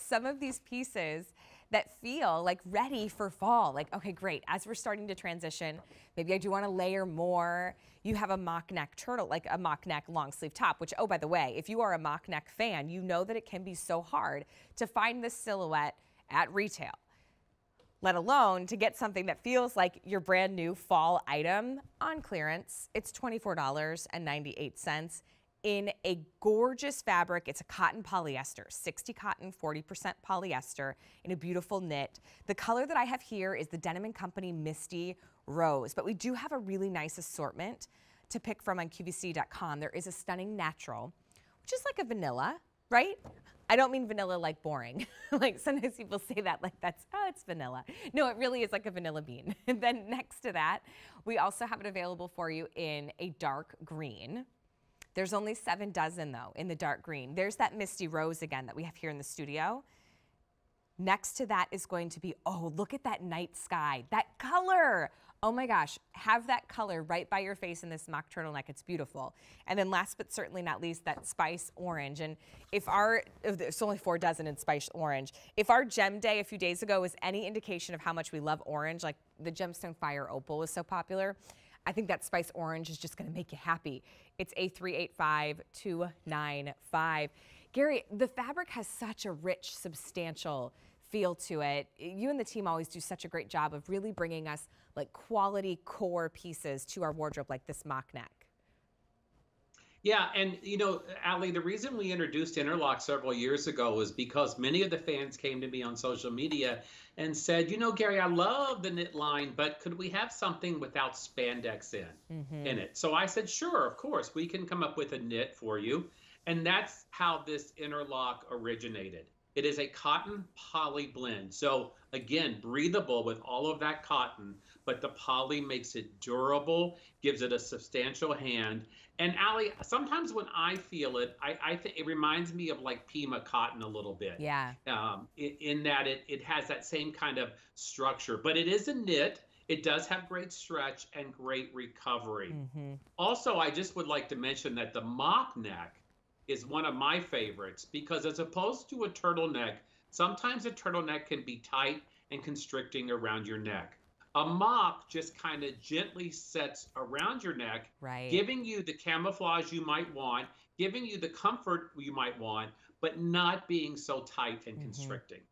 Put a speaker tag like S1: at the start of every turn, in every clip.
S1: some of these pieces that feel like ready for fall. Like, okay, great. As we're starting to transition, maybe I do want to layer more. You have a mock neck turtle, like a mock neck long sleeve top, which, oh, by the way, if you are a mock neck fan, you know that it can be so hard to find this silhouette at retail, let alone to get something that feels like your brand new fall item on clearance. It's $24.98 in a gorgeous fabric. It's a cotton polyester, 60 cotton, 40% polyester in a beautiful knit. The color that I have here is the Denim & Company Misty Rose, but we do have a really nice assortment to pick from on QVC.com. There is a stunning natural, which is like a vanilla, right? I don't mean vanilla like boring. like sometimes people say that like that's, oh, it's vanilla. No, it really is like a vanilla bean. and then next to that, we also have it available for you in a dark green, there's only seven dozen though in the dark green. There's that misty rose again that we have here in the studio. Next to that is going to be, oh, look at that night sky, that color. Oh my gosh, have that color right by your face in this mock turtleneck. It's beautiful. And then last but certainly not least, that spice orange. And if our, oh, it's only four dozen in spice orange. If our gem day a few days ago was any indication of how much we love orange, like the gemstone fire opal was so popular, I think that spice orange is just going to make you happy. It's A385295. Gary, the fabric has such a rich, substantial feel to it. You and the team always do such a great job of really bringing us like quality core pieces to our wardrobe like this mock neck.
S2: Yeah, and you know, Ali, the reason we introduced Interlock several years ago was because many of the fans came to me on social media and said, "You know, Gary, I love the knit line, but could we have something without spandex in mm-hmm. in it?" So I said, "Sure, of course, we can come up with a knit for you." And that's how this interlock originated. It is a cotton poly blend. So again, breathable with all of that cotton, but the poly makes it durable, gives it a substantial hand. And Allie, sometimes when I feel it, I, I think it reminds me of like Pima cotton a little bit. Yeah. Um, in, in that it, it has that same kind of structure, but it is a knit. It does have great stretch and great recovery. Mm-hmm. Also, I just would like to mention that the mock neck is one of my favorites because as opposed to a turtleneck, sometimes a turtleneck can be tight and constricting around your neck. A mop just kind of gently sets around your neck, right. giving you the camouflage you might want, giving you the comfort you might want, but not being so tight and mm -hmm. constricting.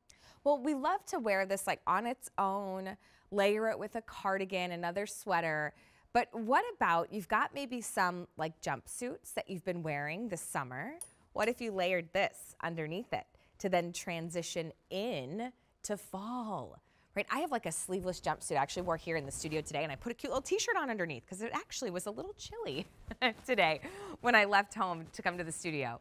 S1: Well, we love to wear this like on its own, layer it with a cardigan, another sweater. But what about, you've got maybe some like jumpsuits that you've been wearing this summer. What if you layered this underneath it to then transition in to fall? Right, I have like a sleeveless jumpsuit I actually wore here in the studio today and I put a cute little t-shirt on underneath because it actually was a little chilly today when I left home to come to the studio.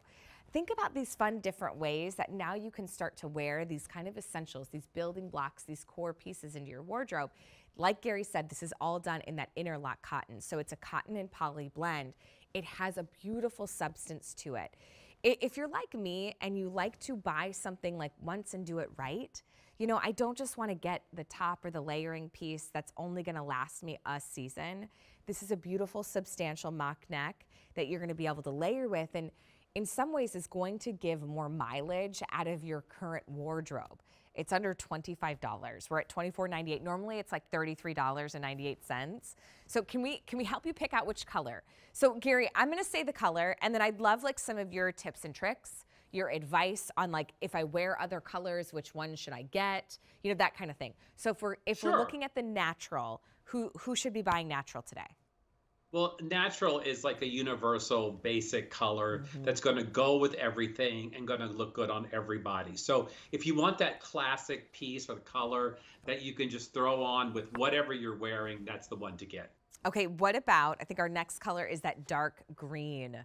S1: Think about these fun different ways that now you can start to wear these kind of essentials, these building blocks, these core pieces into your wardrobe like Gary said, this is all done in that interlock cotton. So it's a cotton and poly blend. It has a beautiful substance to it. If you're like me and you like to buy something like once and do it right, you know, I don't just want to get the top or the layering piece that's only going to last me a season. This is a beautiful, substantial mock neck that you're going to be able to layer with and in some ways is going to give more mileage out of your current wardrobe it's under $25. We're at $24.98. Normally it's like $33.98. So can we can we help you pick out which color? So Gary, I'm going to say the color and then I'd love like some of your tips and tricks, your advice on like if I wear other colors, which one should I get? You know that kind of thing. So if we're if sure. we're looking at the natural, who who should be buying natural today?
S2: Well, natural is like a universal basic color mm-hmm. that's going to go with everything and going to look good on everybody. So, if you want that classic piece or the color that you can just throw on with whatever you're wearing, that's the one to get.
S1: Okay, what about? I think our next color is that dark green.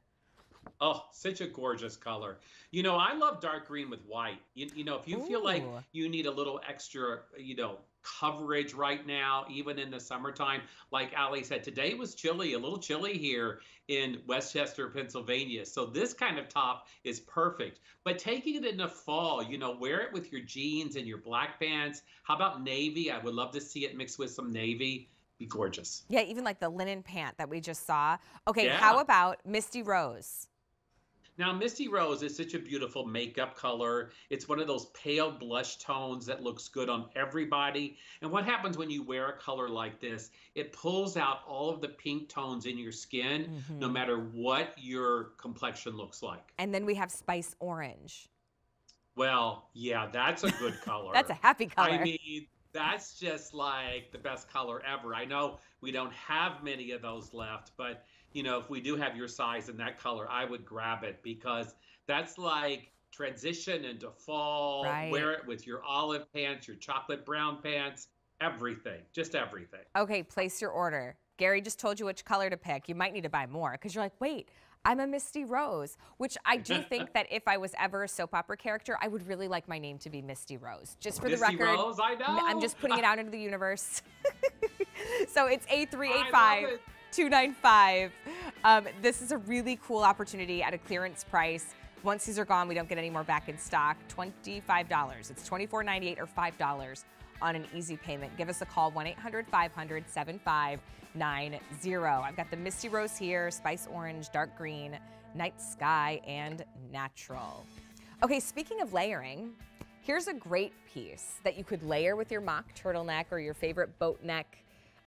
S2: Oh, such a gorgeous color. You know, I love dark green with white. You, you know, if you Ooh. feel like you need a little extra, you know, coverage right now, even in the summertime, like Ali said, today was chilly, a little chilly here in Westchester, Pennsylvania. So this kind of top is perfect. But taking it in the fall, you know, wear it with your jeans and your black pants. How about navy? I would love to see it mixed with some navy be gorgeous.
S1: Yeah, even like the linen pant that we just saw. Okay, yeah. how about Misty Rose?
S2: Now, Misty Rose is such a beautiful makeup color. It's one of those pale blush tones that looks good on everybody. And what happens when you wear a color like this? It pulls out all of the pink tones in your skin, mm-hmm. no matter what your complexion looks like.
S1: And then we have Spice Orange.
S2: Well, yeah, that's a good color. that's a
S1: happy color. I
S2: mean, that's just like the best color ever. I know we don't have many of those left, but you know, if we do have your size in that color, I would grab it because that's like transition into fall. Right. Wear it with your olive pants, your chocolate brown pants, everything, just everything.
S1: Okay, place your order. Gary just told you which color to pick. You might need to buy more because you're like, wait, I'm a Misty Rose, which I do think that if I was ever a soap opera character, I would really like my name to be Misty Rose. Just for Misty the record, Rose, I know. I'm just putting it out into the universe. so it's A385. 295. Um, this is a really cool opportunity at a clearance price. Once these are gone, we don't get any more back in stock. $25. It's $24.98 or $5 on an easy payment. Give us a call, 1-800-500-7590. I've got the Misty Rose here, Spice Orange, Dark Green, Night Sky, and Natural. Okay, speaking of layering, here's a great piece that you could layer with your mock turtleneck or your favorite boat neck